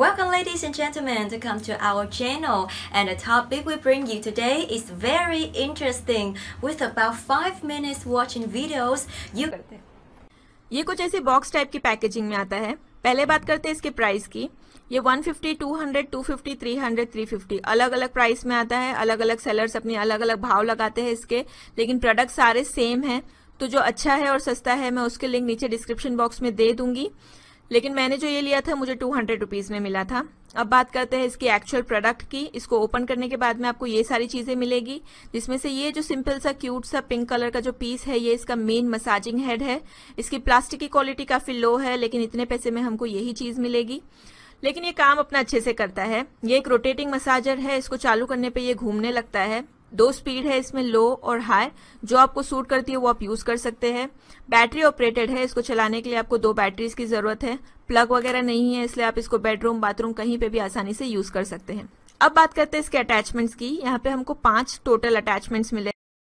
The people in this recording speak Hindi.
Welcome ladies and gentlemen to come to our channel and the topic we bring you today is very interesting with about 5 minutes watching videos you ये कुछ ऐसी बॉक्स टाइप की पैकेजिंग में आता है पहले बात करते हैं इसके प्राइस की ये 150, 200, 250, 300, 350 अलग अलग प्राइस में आता है अलग अलग सेलर्स अपने अलग अलग भाव लगाते हैं इसके लेकिन प्रोडक्ट सारे सेम हैं तो जो अच्छा है और सस्ता है मैं उसके लिंक नीचे डिस्क्रिप्शन बॉक्स में दे दूंगी लेकिन मैंने जो ये लिया था मुझे टू हंड्रेड रुपीज़ में मिला था अब बात करते हैं इसके एक्चुअल प्रोडक्ट की इसको ओपन करने के बाद में आपको ये सारी चीज़ें मिलेगी जिसमें से ये जो सिंपल सा क्यूट सा पिंक कलर का जो पीस है ये इसका मेन मसाजिंग हेड है इसकी प्लास्टिक की क्वालिटी काफ़ी लो है लेकिन इतने पैसे में हमको यही चीज़ मिलेगी लेकिन ये काम अपना अच्छे से करता है ये एक रोटेटिंग मसाजर है इसको चालू करने पे ये घूमने लगता है दो स्पीड है इसमें लो और हाई जो आपको सूट करती है वो आप यूज कर सकते हैं बैटरी ऑपरेटेड है इसको चलाने के लिए आपको दो बैटरीज की जरूरत है प्लग वगैरह नहीं है इसलिए आप इसको बेडरूम बाथरूम कहीं पे भी आसानी से यूज कर सकते हैं अब बात करते हैं इसके अटैचमेंट्स की यहाँ पे हमको पांच टोटल अटैचमेंट्स मिले